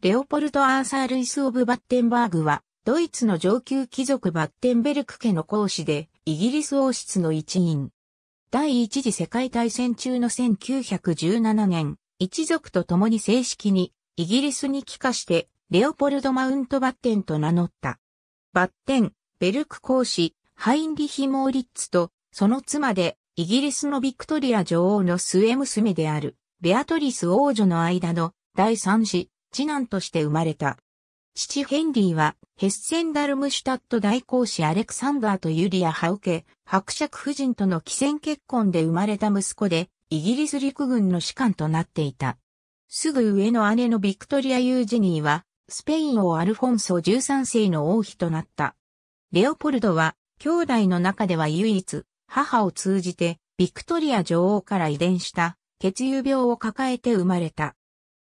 レオポルト・アーサー・ルイス・オブ・バッテンバーグは、ドイツの上級貴族バッテンベルク家の公師で、イギリス王室の一員。第一次世界大戦中の1917年、一族と共に正式に、イギリスに帰化して、レオポルド・マウント・バッテンと名乗った。バッテン、ベルク公師、ハインリヒ・モーリッツと、その妻で、イギリスのビクトリア女王の末娘である、ベアトリス王女の間の第三子、次男として生まれた。父ヘンリーは、ヘッセンダルムシュタット大公子アレクサンダーとユリア・ハウケ、伯爵夫人との寄戦結婚で生まれた息子で、イギリス陸軍の士官となっていた。すぐ上の姉のビクトリア・ユージニーは、スペイン王アルフォンソ13世の王妃となった。レオポルドは、兄弟の中では唯一、母を通じて、ビクトリア女王から遺伝した、血友病を抱えて生まれた。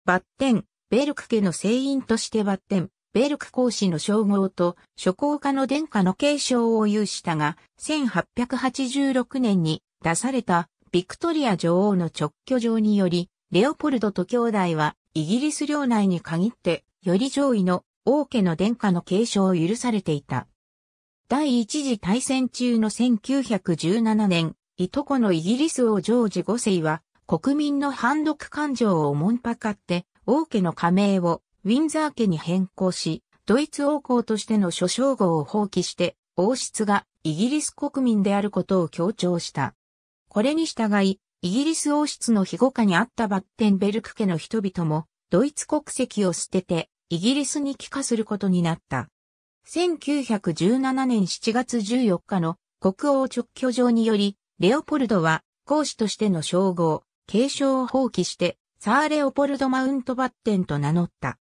バッテン、ベルク家の聖員としては、ッベルク公使の称号と、諸侯家の殿下の継承を有したが、1886年に出されたビクトリア女王の直居状により、レオポルドと兄弟は、イギリス領内に限って、より上位の王家の殿下の継承を許されていた。第一次大戦中の1917年、いとこのイギリス王ジョージ5世は、国民の反独感情をもんぱかって、王家の加盟をウィンザー家に変更し、ドイツ王公としての諸称号を放棄して、王室がイギリス国民であることを強調した。これに従い、イギリス王室の庇護下にあったバッテンベルク家の人々も、ドイツ国籍を捨てて、イギリスに帰化することになった。1917年7月14日の国王直居状により、レオポルドは、公使としての称号、継承を放棄して、サー・レオポルド・マウントバッテンと名乗った。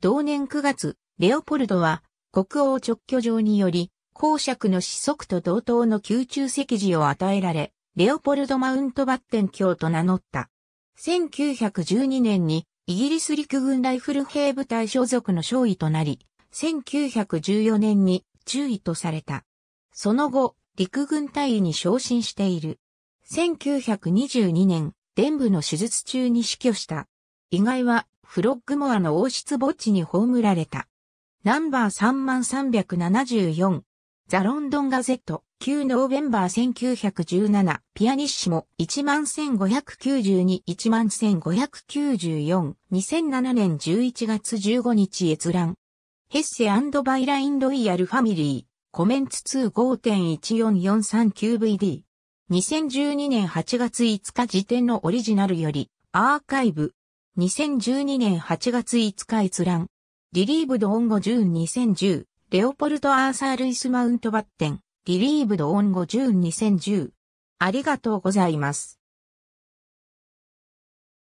同年9月、レオポルドは国王直居状により、公爵の子息と同等の宮中席次を与えられ、レオポルド・マウントバッテン卿と名乗った。1912年にイギリス陸軍ライフル兵部隊所属の少尉となり、1914年に中尉とされた。その後、陸軍大尉に昇進している。1922年、伝部の手術中に死去した。意外は、フロッグモアの王室墓地に葬られた。ナンバー3374。ザ・ロンドン・ガゼット、9ノーベンバー1917、ピアニッシモ、11592、11594、2007年11月15日閲覧。ヘッセバイライン・ロイヤル・ファミリー、コメンツ 25.14439VD。2012年8月5日時点のオリジナルより、アーカイブ。2012年8月5日閲覧。リリーブドオンゴジューン2010。レオポルト・アーサー・ルイス・マウントバッテン。リリーブドオンゴジューン2010。ありがとうございます。